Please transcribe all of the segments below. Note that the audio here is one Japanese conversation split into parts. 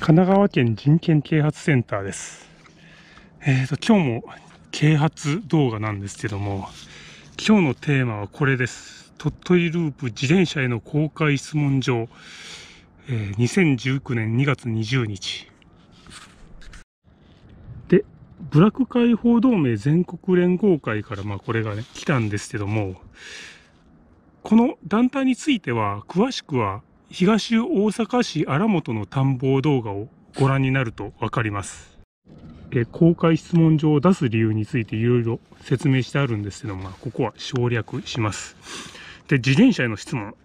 神奈川県人権啓発センターです。えっ、ー、と、今日も啓発動画なんですけども、今日のテーマはこれです。鳥取ループ自転車への公開質問状、えー、2019年2月20日。で、ブラック解放同盟全国連合会から、まあこれがね、来たんですけども、この団体については、詳しくは、東大阪市荒本の探訪動画をご覧になると分かります。え公開質問状を出す理由についていろいろ説明してあるんですけども、まあ、ここは省略します。で、自転車への質問。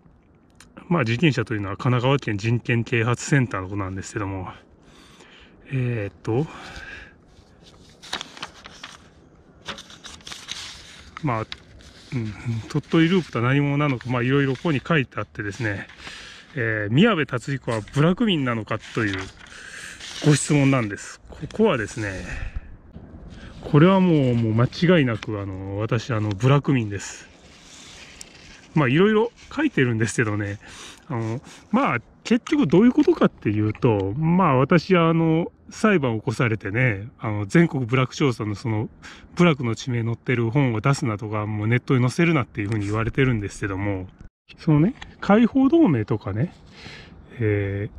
まあ、自転車というのは神奈川県人権啓発センターのことなんですけども、えー、っと、まあ、うん、鳥取ループとは何者なのか、まあ、いろいろここに書いてあってですね、えー、宮部達彦は部落民なのかというご質問なんです。ここはですね、これはもうもう間違いなくあの私あの部落民です。まあいろいろ書いてるんですけどね、あのまあ結局どういうことかっていうと、まあ私はあの裁判を起こされてね、あの全国部落調査のその部落の地名載ってる本を出すなとか、もうネットに載せるなっていうふうに言われてるんですけども、そのね、解放同盟とかね、え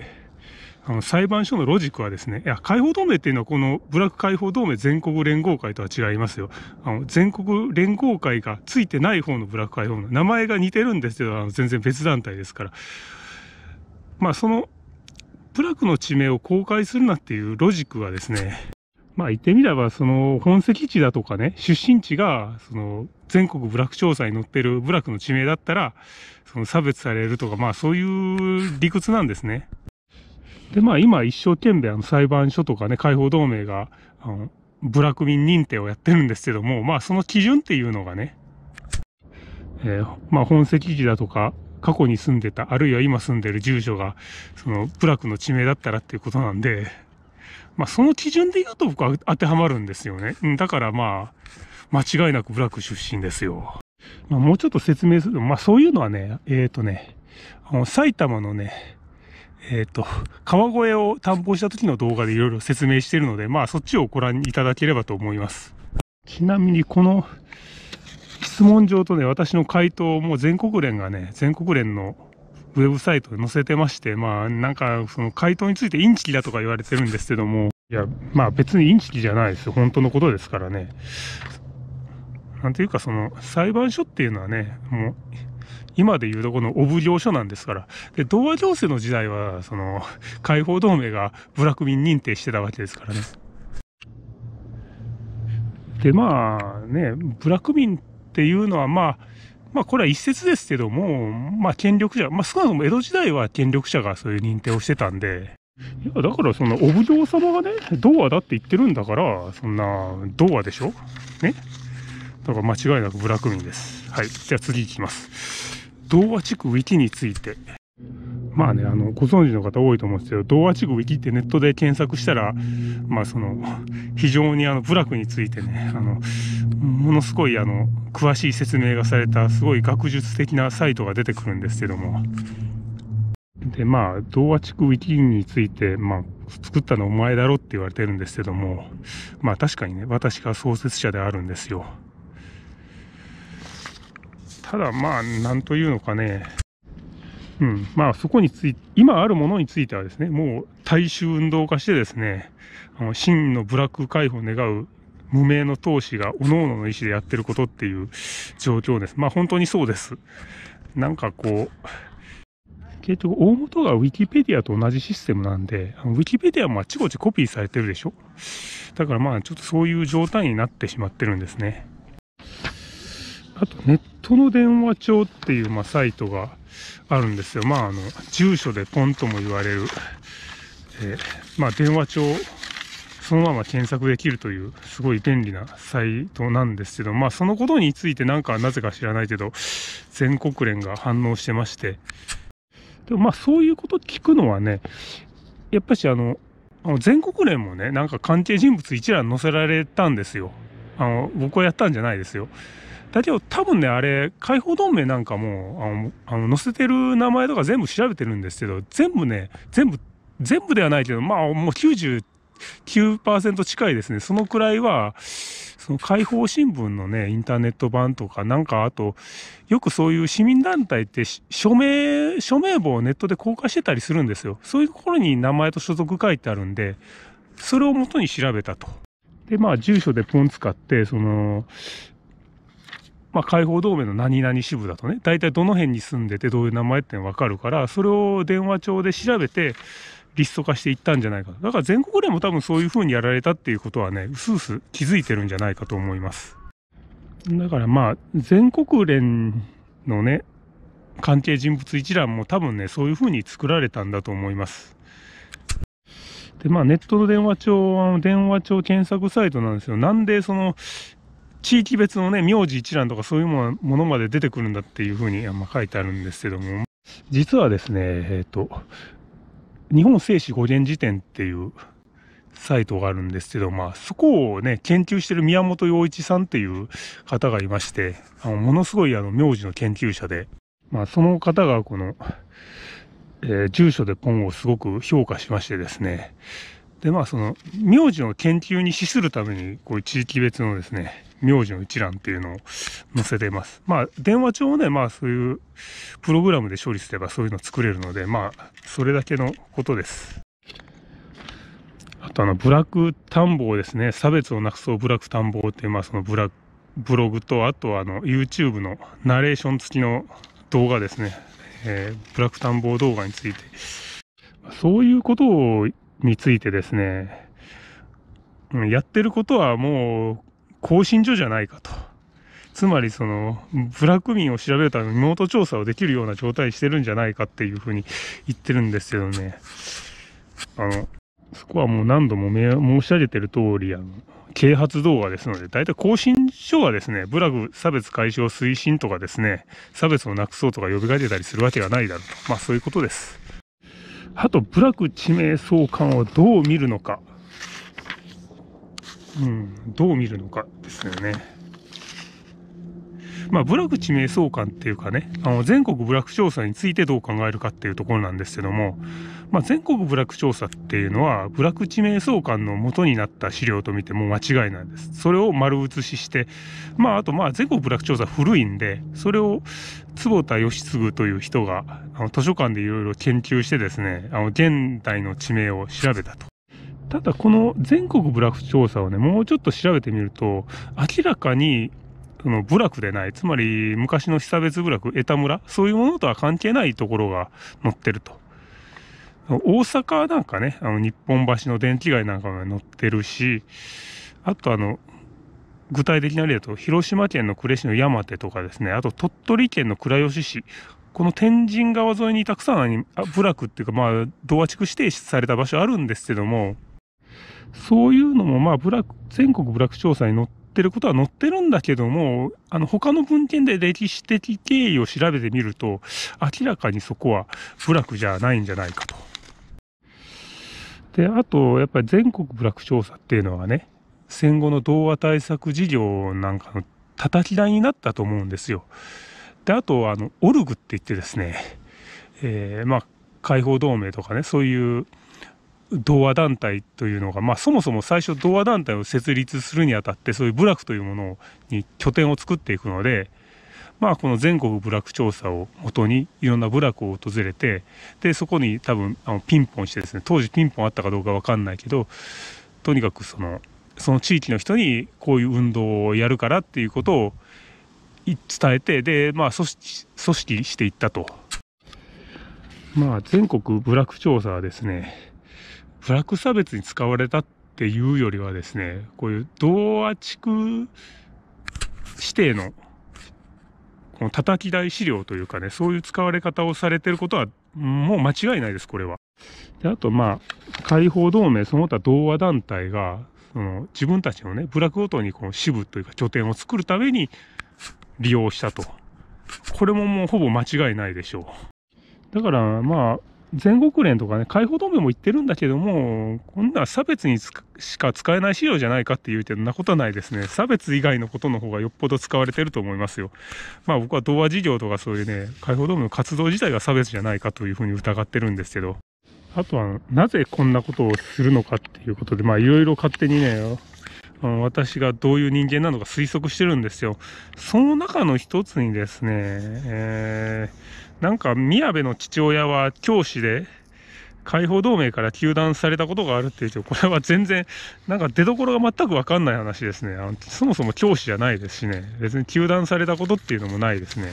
ー、あの裁判所のロジックはですね、いや、解放同盟っていうのはこのブラック解放同盟全国連合会とは違いますよ。あの、全国連合会がついてない方のブラック解放の名前が似てるんですけど、あの全然別団体ですから。まあ、その、ブラックの地名を公開するなっていうロジックはですね、まあ言ってみれば、その本籍地だとかね、出身地が、その全国部落調査に載ってる部落の地名だったら、その差別されるとか、まあそういう理屈なんですね。で、まあ今一生懸命あの裁判所とかね、解放同盟が、あの、部落民認定をやってるんですけども、まあその基準っていうのがね、えー、まあ本籍地だとか、過去に住んでた、あるいは今住んでる住所が、その部落の地名だったらっていうことなんで、まあ、その基準で言うと僕は当てはまるんですよね。だからまあ、間違いなくブラック出身ですよ。まあ、もうちょっと説明すると、まあ、そういうのはね、えっ、ー、とね、あの、埼玉のね、えっ、ー、と、川越を担保した時の動画でいろいろ説明してるので、まあ、そっちをご覧いただければと思います。ちなみに、この質問状とね、私の回答も全国連がね、全国連のウェブサイトに載せてまして、まあ、なんか、その回答についてインチキだとか言われてるんですけども、いや、まあ別にインチキじゃないですよ。本当のことですからね。なんていうか、その、裁判所っていうのはね、もう、今でいうとこのオブ行書なんですから。で、童話行政の時代は、その、解放同盟が部落民認定してたわけですからね。で、まあね、部落民っていうのは、まあ、まあ、これは一説ですけども、まあ、権力者、まあ、少なくとも江戸時代は権力者がそういう認定をしてたんで、いやだからそのお奉行様がね、童話だって言ってるんだから、そんな童話でしょねだから間違いなくブラックミンです。はい。じゃあ次いきます。童話地区ウィキについて。まあね、あの、ご存知の方多いと思うんですけど、童話地区ウィキってネットで検索したら、まあその、非常にあの、部落についてね、あの、ものすごいあの、詳しい説明がされた、すごい学術的なサイトが出てくるんですけども。で、まあ、童話地区ウィキについて、まあ、作ったのお前だろって言われてるんですけども、まあ確かにね、私が創設者であるんですよ。ただまあ、なんというのかね、うん、まあそこについ今あるものについてはですね、もう大衆運動化してですね、あの真のブラック解放を願う無名の闘志が各々の意思でやってることっていう状況です。まあ本当にそうです。なんかこう、結局大元が Wikipedia と同じシステムなんで、Wikipedia もあちこちコピーされてるでしょだからまあちょっとそういう状態になってしまってるんですね。あとネットの電話帳っていうまあサイトがあるんですよ。まあ、あの、住所でポンとも言われる、えー、まあ、電話帳、そのまま検索できるという、すごい便利なサイトなんですけど、まあ、そのことについてなんかなぜか知らないけど、全国連が反応してまして、でもまあ、そういうこと聞くのはね、やっぱしあの、全国連もね、なんか関係人物一覧載せられたんですよ。あの、僕はやったんじゃないですよ。大体多分ね、あれ、解放同盟なんかも、あの、あの載せてる名前とか全部調べてるんですけど、全部ね、全部、全部ではないけど、まあもう99%近いですね。そのくらいは、その解放新聞のね、インターネット版とか、なんかあと、よくそういう市民団体って署名、署名簿をネットで公開してたりするんですよ。そういうところに名前と所属書いてあるんで、それを元に調べたと。で、まあ、住所でポン使って、その、まあ、解放同盟の何々支部だとね、大体どの辺に住んでてどういう名前ってわかるから、それを電話帳で調べて、リスト化していったんじゃないかだから全国でも多分そういうふうにやられたっていうことはね、うすうす気づいてるんじゃないかと思います。だからまあ、全国連のね、関係人物一覧も多分ね、そういうふうに作られたんだと思います。で、まあ、ネットの電話帳は、電話帳検索サイトなんですよ。なんで、その、地域別のね、名字一覧とかそういうものまで出てくるんだっていうふうにあ書いてあるんですけども、実はですね、えっ、ー、と、日本聖史語源辞典っていうサイトがあるんですけど、まあ、そこをね、研究してる宮本洋一さんっていう方がいまして、あのものすごいあの名字の研究者で、まあ、その方がこの、えー、住所で本をすごく評価しましてですね、で、まあ、その、名字の研究に資するために、こういう地域別のですね、名字の一覧っていうのを載せてます。まあ、電話帳もね、まあそういうプログラムで処理すればそういうの作れるので、まあ、それだけのことです。あとあの、ブラック探訪ですね。差別をなくそうブラック探訪っていう、まあそのブラブログと、あとあの、YouTube のナレーション付きの動画ですね。えー、ブラック探訪動画について。そういうことについてですね、やってることはもう更新所じゃないかと。つまりそのブラック民を調べるためにノート調査をできるような状態してるんじゃないかっていうふうに言ってるんですけどね。あの、そこはもう何度も申し上げてる通り、あの、啓発動画ですので、大体更新書はですね、ブラグ差別解消推進とかですね、差別をなくそうとか呼びかけたりするわけがないだろうと。まあそういうことです。あと、ブラック地名相関をどう見るのか。うん、どう見るのかですよね。まあ、部落地名相関っていうかね、あの全国部落調査についてどう考えるかっていうところなんですけども、まあ、全国部落調査っていうのは、部落地名相関の元になった資料と見ても間違いなんです。それを丸写しして、まあ、あとまあ全国部落調査古いんで、それを坪田義次という人があの図書館でいろいろ研究してですね、あの現代の地名を調べたと。ただこの全国部落調査をね、もうちょっと調べてみると、明らかにその部落でない、つまり昔の被差別部落、江田村、そういうものとは関係ないところが載ってると。大阪なんかね、あの日本橋の電気街なんかも載ってるし、あとあの、具体的な例だと、広島県の呉市の山手とかですね、あと鳥取県の倉吉市、この天神川沿いにたくさん部落っていうか、まあ、同和地区指定された場所あるんですけども、そういうのも、まあ、ック、全国部落調査に載ってることは載ってるんだけども、あの、他の文献で歴史的経緯を調べてみると、明らかにそこは部落じゃないんじゃないかと。で、あと、やっぱり全国部落調査っていうのはね、戦後の童話対策事業なんかの叩き台になったと思うんですよ。で、あと、あの、オルグって言ってですね、えー、まあ、解放同盟とかね、そういう童話団体というのが、まあ、そもそも最初童話団体を設立するにあたってそういう部落というものに拠点を作っていくので、まあ、この全国部落調査をもとにいろんな部落を訪れてでそこに多分あのピンポンしてですね当時ピンポンあったかどうか分かんないけどとにかくそのその地域の人にこういう運動をやるからっていうことを伝えてで、まあ、組織組織していったと。まあ、全国部落調査はですね部落差別に使われたっていうよりはですね、こういう同話地区指定のこの叩き台資料というかね、そういう使われ方をされてることは、もう間違いないです、これは。で、あと、まあ、解放同盟、その他同和団体が、その自分たちのね、部落ごとにこの支部というか拠点を作るために利用したと。これももうほぼ間違いないでしょう。だから、まあ、全国連とかね、解放同盟も言ってるんだけども、こんな差別にしか使えない資料じゃないかって言うてんなことはないですね。差別以外のことの方がよっぽど使われてると思いますよ。まあ僕は童話事業とかそういうね、解放同盟の活動自体が差別じゃないかというふうに疑ってるんですけど。あとは、なぜこんなことをするのかっていうことで、まあいろいろ勝手にね、私がどういう人間なのか推測してるんですよ。その中の一つにですね、えーなんか宮部の父親は教師で、解放同盟から糾弾されたことがあるっていうと、これは全然、なんか出どころが全くわかんない話ですね。あのそもそも教師じゃないですしね。別に糾弾されたことっていうのもないですね。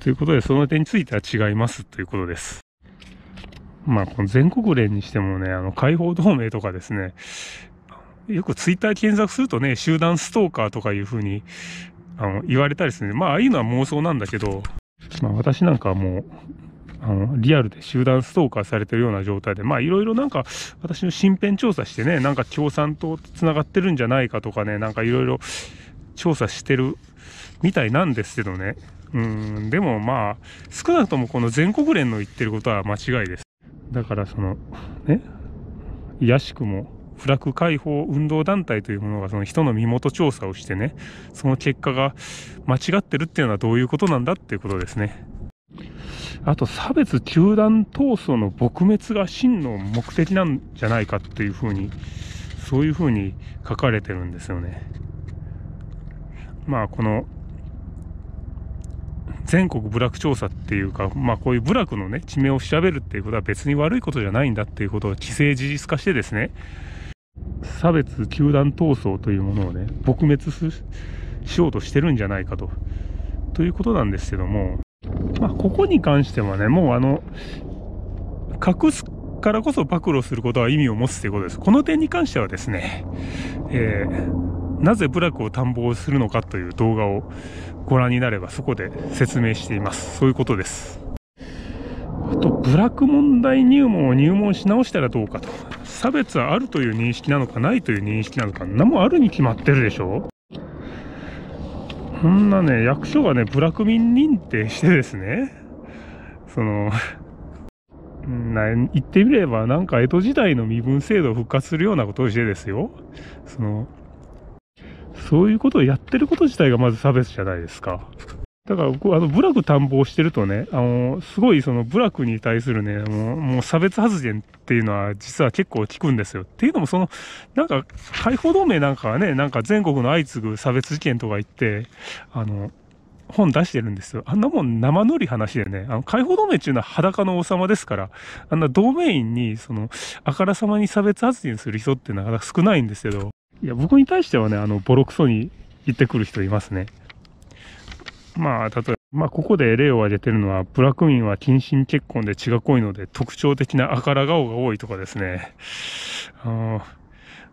ということで、その点については違いますということです。まあ、この全国連にしてもね、あの、解放同盟とかですね、よくツイッター検索するとね、集団ストーカーとかいうふうに、あの、言われたりするね。まあ、ああいうのは妄想なんだけど、まあ、私なんかはもう、あのリアルで集団ストーカーされてるような状態で、まあいろいろなんか私の身辺調査してね、なんか共産党と繋がってるんじゃないかとかね、なんかいろいろ調査してるみたいなんですけどね。うん、でもまあ少なくともこの全国連の言ってることは間違いです。だからその、ね、いやしくもフラ解放運動団体というものがその人の身元調査をしてね、その結果が間違ってるっていうのはどういうことなんだっていうことですね。あと差別球団闘争の撲滅が真の目的なんじゃないかっていうふうに、そういうふうに書かれてるんですよね。まあこの全国部落調査っていうか、まあ、こういう部落のね地名を調べるっていうことは別に悪いことじゃないんだっていうことを既成事実化してですね差別、球団闘争というものをね、撲滅しようとしてるんじゃないかと。ということなんですけども、まあ、ここに関してはね、もうあの、隠すからこそ暴露することは意味を持つということです。この点に関してはですね、えー、なぜ部落を探訪するのかという動画をご覧になればそこで説明しています。そういうことです。あと、部落問題入門を入門し直したらどうかと。差別はあるという認識なのかないという認識なのか、何もあるに決まってるでしょこんなね、役所がね、ブラック民認定してですね、その、な言ってみれば、なんか江戸時代の身分制度を復活するようなことをしてですよ、その、そういうことをやってること自体がまず差別じゃないですか。だから僕、あの、部落探訪してるとね、あの、すごいその部落に対するね、もう、もう差別発言っていうのは実は結構効くんですよ。っていうのもその、なんか、解放同盟なんかはね、なんか全国の相次ぐ差別事件とか言って、あの、本出してるんですよ。あんなもん生ぬるい話でね、あの、解放同盟っていうのは裸の王様ですから、あんな同盟員に、その、あからさまに差別発言する人ってなかなか少ないんですけど、いや、僕に対してはね、あの、ボロクソに言ってくる人いますね。まあ、例えば、まあ、ここで例を挙げてるのは、ブラック民は近親結婚で血が濃いので特徴的な赤ら顔が多いとかですね。あの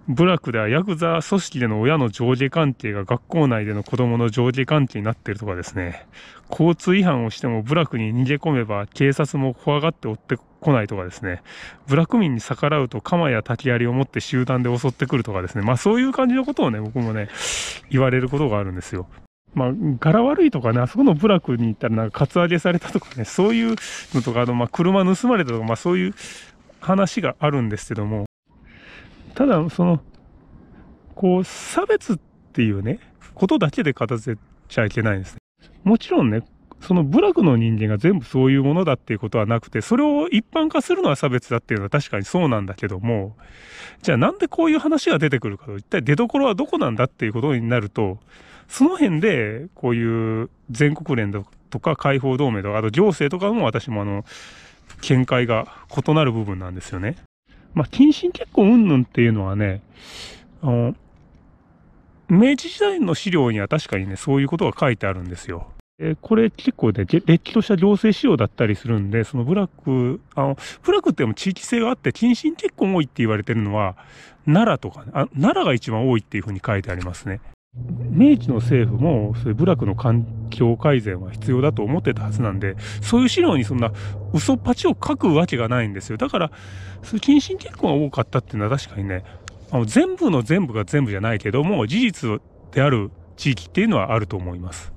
部落ではヤクザ組織での親の上下関係が学校内での子供の上下関係になってるとかですね。交通違反をしても部落に逃げ込めば警察も怖がって追ってこないとかですね。部落民に逆らうと鎌や竹槍を持って集団で襲ってくるとかですね。まあそういう感じのことをね、僕もね、言われることがあるんですよ。まあ、柄悪いとかね、あそこの部落に行ったらなんかカツアゲされたとかね、そういうのとか、あの、まあ、車盗まれたとか、まあ、そういう話があるんですけども、ただ、その、こう、差別っていうね、ことだけで片付けちゃいけないんですね。もちろんね、その部落の人間が全部そういうものだっていうことはなくて、それを一般化するのは差別だっていうのは確かにそうなんだけども、じゃあなんでこういう話が出てくるかと、一体出どころはどこなんだっていうことになると、その辺で、こういう全国連とか解放同盟とか、あと行政とかも私もあの、見解が異なる部分なんですよね。まあ、近親結婚云々っていうのはね、あの、明治時代の資料には確かにね、そういうことが書いてあるんですよ。えこれ結構ね、れっきとした行政仕様だったりするんで、そのブラック、あの、ックっても地域性があって、近親結婚多いって言われてるのは、奈良とか、ね、あ、奈良が一番多いっていうふうに書いてありますね。明治の政府も、そういう部落の環境改善は必要だと思ってたはずなんで、そういう資料にそんな嘘っぱちを書くわけがないんですよ。だから、そういう近親結婚が多かったっていうのは確かにね、あの全部の全部が全部じゃないけども、事実である地域っていうのはあると思います。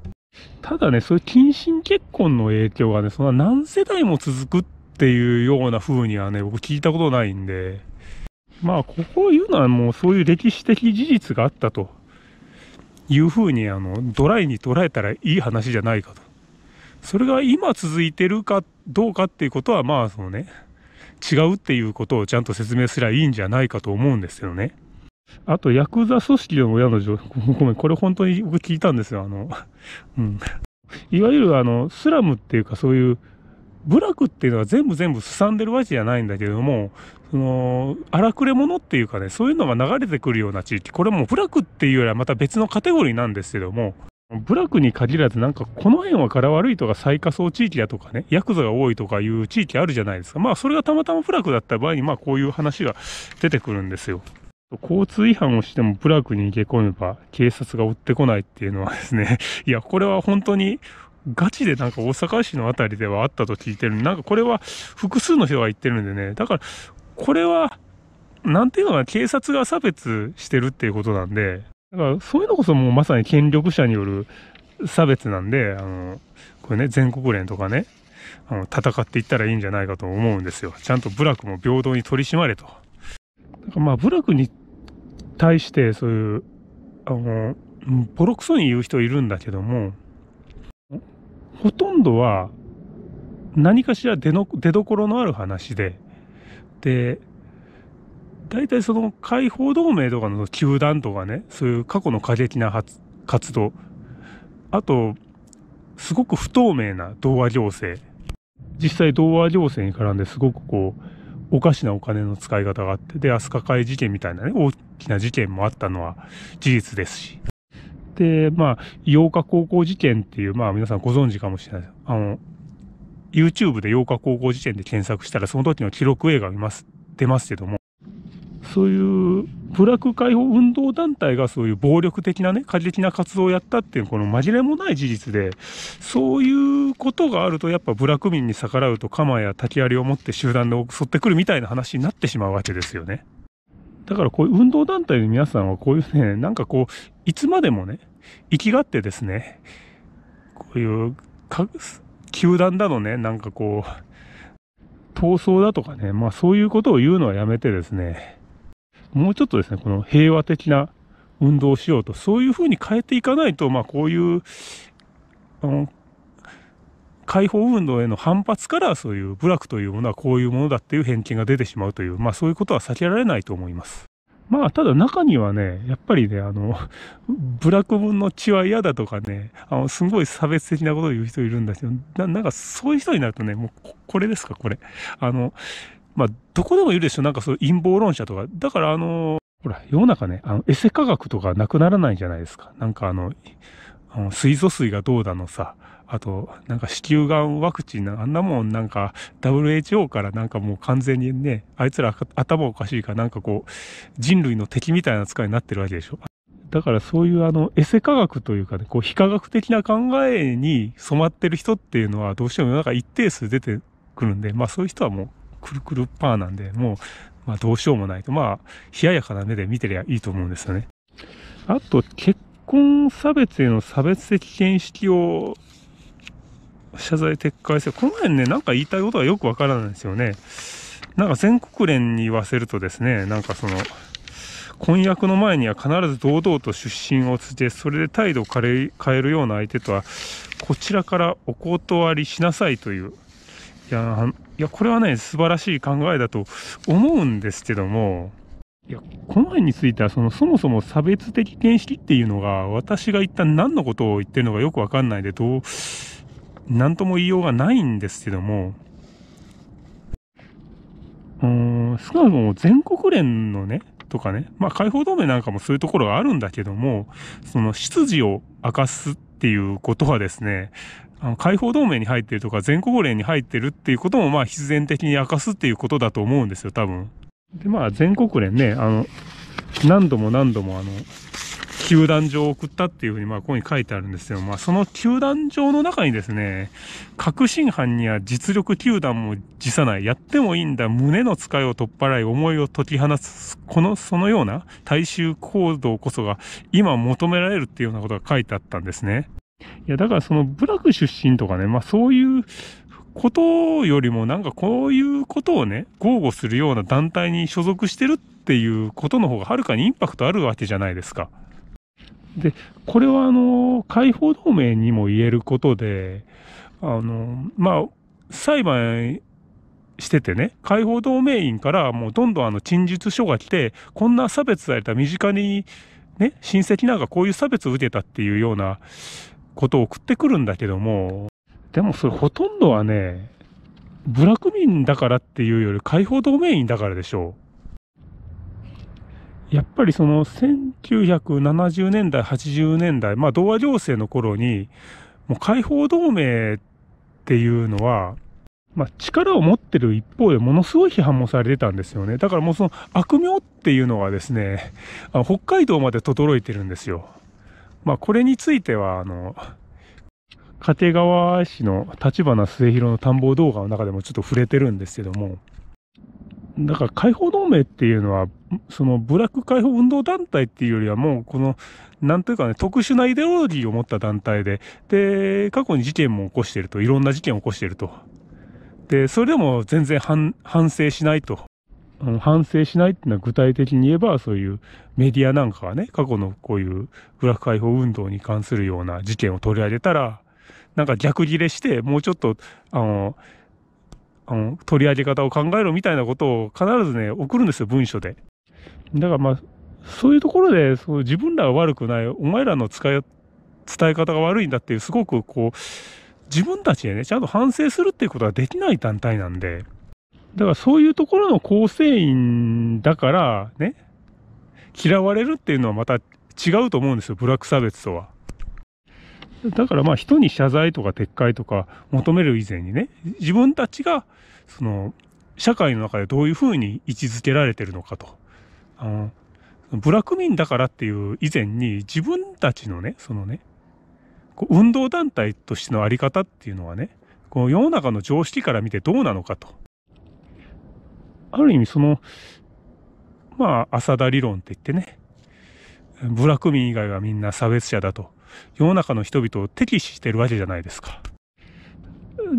ただね、そういう近親結婚の影響がね、そんな何世代も続くっていうような風にはね、僕聞いたことないんで、まあ、ここを言うのはもうそういう歴史的事実があったと。いうふうにあのドライに捉えたらいい話じゃないかと。それが今続いてるかどうかっていうことはまあそのね違うっていうことをちゃんと説明すりゃいいんじゃないかと思うんですよね。あと、ヤクザ組織の親の情報、ごめん、これ本当に僕聞いたんですよ。あの、うん。いわゆるあの、スラムっていうかそういう部落っていうのは全部全部すさんでるわけじゃないんだけども、その、荒くれ者っていうかね、そういうのが流れてくるような地域、これも部落っていうよりはまた別のカテゴリーなんですけども、部落に限らずなんかこの辺は柄悪いとか最下層地域だとかねヤクザが多いとかいう地域あるじゃないですかまあそれがたまたま部落だった場合にまあこういう話が出てくるんですよ交通違反をしても部落に逃げ込めば警察が追ってこないっていうのはですねいやこれは本当にガチでなんか大阪市の辺りではあったと聞いてるなんかこれは複数の人が言ってるんでね。だから、これは、なんていうのかな、警察が差別してるっていうことなんで、だからそういうのこそもうまさに権力者による差別なんで、あの、これね、全国連とかね、あの戦っていったらいいんじゃないかと思うんですよ。ちゃんと部落も平等に取り締まれと。だからまあ、部落に対してそういう、あの、ボロクソに言う人いるんだけども、ほとんどは何かしら出の出どころのある話で、で、大体その解放同盟とかの球団とかね、そういう過去の過激な活動、あと、すごく不透明な童話行政。実際童話行政に絡んですごくこう、おかしなお金の使い方があって、で、スカ会事件みたいなね、大きな事件もあったのは事実ですし。で、まあ、8日高校事件っていう、まあ皆さんご存知かもしれないです。あの、YouTube で8日高校事件で検索したら、その時の記録映画見ます、出ますけども、そういうブラック解放運動団体がそういう暴力的なね、過激な活動をやったっていう、この紛れもない事実で、そういうことがあると、やっぱブラック民に逆らうと、鎌や竹槍を持って集団で襲ってくるみたいな話になってしまうわけですよね。だからこういう運動団体の皆さんはこういうね、なんかこう、いつまでもね、生きがってですね、こういうか、球団だのね、なんかこう、闘争だとかね、まあそういうことを言うのはやめてですね、もうちょっとですね、この平和的な運動をしようと、そういうふうに変えていかないと、まあこういう、解放運動への反発からそういう部落というものはこういうものだっていう偏見が出てしまうという、まあそういうことは避けられないと思います。まあ、ただ中にはね、やっぱりね、あの、部落分の血は嫌だとかね、あの、すごい差別的なことを言う人いるんだけど、ななんかそういう人になるとね、もうこれですか、これ。あの、まあ、どこでもいるでしょ、なんかそう陰謀論者とか。だからあの、ほら、世の中ね、あの、エセ科学とかなくならないじゃないですか。なんかあの、水素水がどうだのさ、あと、なんか子宮がんワクチンな、あんなもんなんか WHO からなんかもう完全にね、あいつら頭おかしいからなんかこう、人類の敵みたいな扱いになってるわけでしょ。だからそういうあの、エセ科学というかね、こう、非科学的な考えに染まってる人っていうのはどうしても世の中一定数出てくるんで、まあそういう人はもう、くるくるパーなんで、もう、まあどうしようもないと、まあ、冷ややかな目で見てりゃいいと思うんですよね。あと、結婚差別への差別的見識を謝罪撤回せこの辺ね、なんか言いたいことがよくわからないんですよね。なんか全国連に言わせるとですね、なんかその、婚約の前には必ず堂々と出身を告げ、それで態度を変えるような相手とは、こちらからお断りしなさいという。いや、いやこれはね、素晴らしい考えだと思うんですけども、いや、この辺については、その、そもそも差別的見識っていうのが、私が一体何のことを言ってるのかよくわかんないで、どう、なんとも言いようがないんですけども、うーん、少なくとも全国連のね、とかね、まあ、解放同盟なんかもそういうところがあるんだけども、その、出自を明かすっていうことはですね、あの解放同盟に入ってるとか、全国連に入ってるっていうことも、まあ、必然的に明かすっていうことだと思うんですよ、多分。で、まあ、全国連ね、あの、何度も何度も、あの、球団上を送ったっていうふうに、まあ、ここに書いてあるんですよ。まあ、その球団上の中にですね、確信犯には実力球団も辞さない、やってもいいんだ、胸の使いを取っ払い、思いを解き放つ、この、そのような大衆行動こそが、今求められるっていうようなことが書いてあったんですね。いや、だからその部落出身とかね、まあそういう、ことよりもなんかこういうことをね、豪語するような団体に所属してるっていうことの方がはるかにインパクトあるわけじゃないですか。で、これはあの、解放同盟にも言えることで、あの、まあ、裁判しててね、解放同盟員からもうどんどんあの陳述書が来て、こんな差別された身近にね、親戚なんかこういう差別を受けたっていうようなことを送ってくるんだけども、でもそれほとんどはね、ブラック民だからっていうより解放同盟員だからでしょう。やっぱりその1970年代、80年代、まあ同和行政の頃に、もう解放同盟っていうのは、まあ、力を持ってる一方でものすごい批判もされてたんですよね。だからもうその悪名っていうのはですね、あ北海道まで轟いてるんですよ。まあこれについては、あの、掛川市の立花末広の田んぼ動画の中でもちょっと触れてるんですけども、だから解放同盟っていうのは、そのブラック解放運動団体っていうよりはもうこの、なんというかね、特殊なイデオロギーを持った団体で、で、過去に事件も起こしていると、いろんな事件を起こしていると。で、それでも全然反省しないと。反省しないっていうのは具体的に言えば、そういうメディアなんかがね、過去のこういうブラック解放運動に関するような事件を取り上げたら、なんか逆ギレして、もうちょっと、あの、あの、取り上げ方を考えろみたいなことを必ずね、送るんですよ、文書で。だからまあ、そういうところで、そう自分らは悪くない、お前らの使い、伝え方が悪いんだっていう、すごくこう、自分たちでね、ちゃんと反省するっていうことはできない団体なんで、だからそういうところの構成員だから、ね、嫌われるっていうのはまた違うと思うんですよ、ブラック差別とは。だからまあ人に謝罪とか撤回とか求める以前にね、自分たちが、その、社会の中でどういうふうに位置づけられてるのかと。あの、ブラック民だからっていう以前に自分たちのね、そのね、こう運動団体としてのあり方っていうのはね、こう世の中の常識から見てどうなのかと。ある意味その、まあ、浅田理論って言ってね、ブラック民以外はみんな差別者だと。世の中の人々を敵視してるわけじゃないですか。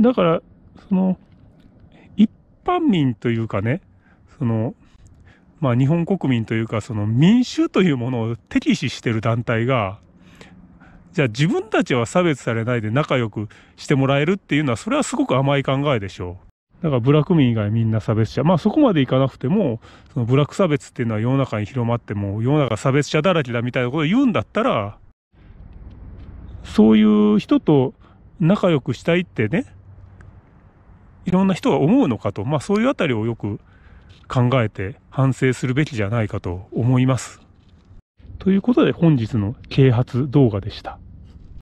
だから、その、一般民というかね、その、まあ日本国民というか、その民衆というものを敵視してる団体が、じゃあ自分たちは差別されないで仲良くしてもらえるっていうのは、それはすごく甘い考えでしょう。だからブラック民以外みんな差別者。まあそこまでいかなくても、そのブラック差別っていうのは世の中に広まっても、世の中差別者だらけだみたいなことを言うんだったら、そういう人と仲良くしたいってね、いろんな人が思うのかと、まあそういうあたりをよく考えて反省するべきじゃないかと思います。ということで本日の啓発動画でした。